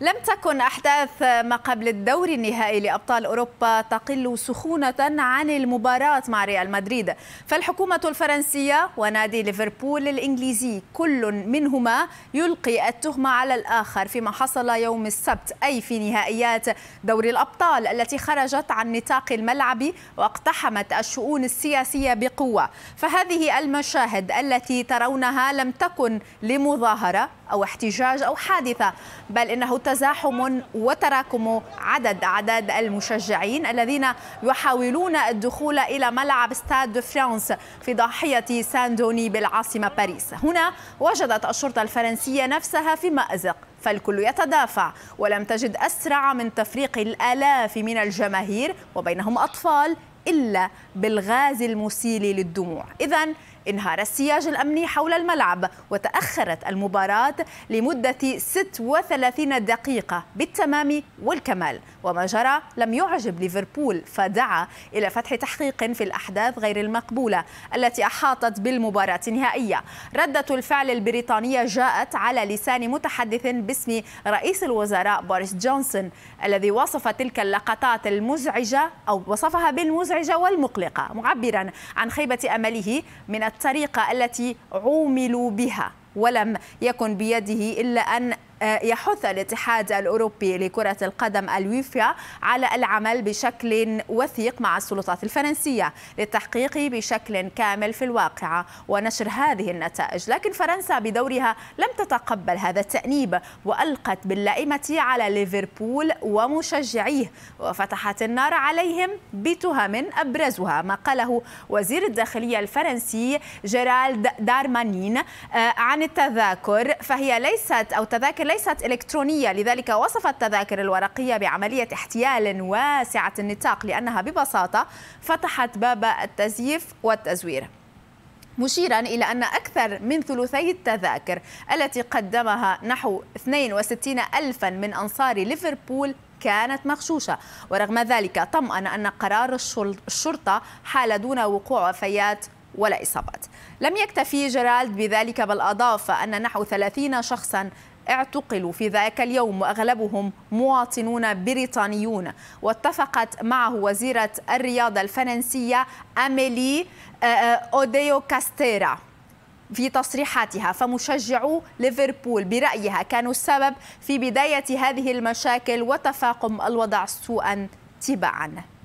لم تكن أحداث ما قبل الدور النهائي لأبطال أوروبا تقل سخونة عن المباراة مع ريال مدريد فالحكومة الفرنسية ونادي ليفربول الإنجليزي كل منهما يلقي التهمة على الآخر فيما حصل يوم السبت أي في نهائيات دوري الأبطال التي خرجت عن نطاق الملعب واقتحمت الشؤون السياسية بقوة فهذه المشاهد التي ترونها لم تكن لمظاهرة أو احتجاج أو حادثة بل إنه تزاحم وتراكم عدد عدد المشجعين الذين يحاولون الدخول إلى ملعب ستاد دو فرانس في ضاحية سان دوني بالعاصمة باريس هنا وجدت الشرطة الفرنسية نفسها في مأزق فالكل يتدافع ولم تجد أسرع من تفريق الآلاف من الجماهير وبينهم أطفال إلا بالغاز المسيل للدموع إذا انهار السياج الأمني حول الملعب وتأخرت المباراة لمدة 36 دقيقة بالتمام والكمال وما جرى لم يعجب ليفربول فدعا إلى فتح تحقيق في الأحداث غير المقبولة التي أحاطت بالمباراة النهائية ردة الفعل البريطانية جاءت على لسان متحدث باسم رئيس الوزراء بوريس جونسون الذي وصف تلك اللقطات المزعجة أو وصفها بالمزعجة المزعجة والمقلقة معبرا عن خيبة أمله من الطريقة التي عوملوا بها ولم يكن بيده إلا أن آه، يحث الاتحاد الأوروبي لكرة القدم الويفا على العمل بشكل وثيق مع السلطات الفرنسية للتحقيق بشكل كامل في الواقعة ونشر هذه النتائج لكن فرنسا بدورها لم تتقبل هذا التأنيب وألقت باللائمة على ليفربول ومشجعيه وفتحت النار عليهم بتهم أبرزها ما قاله وزير الداخلية الفرنسي جيرالد دارمانين آه، عن التذاكر فهي ليست أو تذاكر ليست إلكترونية لذلك وصف التذاكر الورقية بعملية احتيال واسعة النطاق لأنها ببساطة فتحت باب التزييف والتزوير مشيرا إلى أن أكثر من ثلثي التذاكر التي قدمها نحو 62 ألفا من أنصار ليفربول كانت مغشوشة ورغم ذلك طمأن أن قرار الشرطة حال دون وقوع وفيات ولا إصابات لم يكتفي جيرالد بذلك بل أضاف أن نحو 30 شخصا اعتقلوا في ذاك اليوم وأغلبهم مواطنون بريطانيون واتفقت معه وزيرة الرياضة الفرنسية أميلي آه، آه، أوديو كاستيرا في تصريحاتها فمشجعو ليفربول برأيها كانوا السبب في بداية هذه المشاكل وتفاقم الوضع سوءا تباعا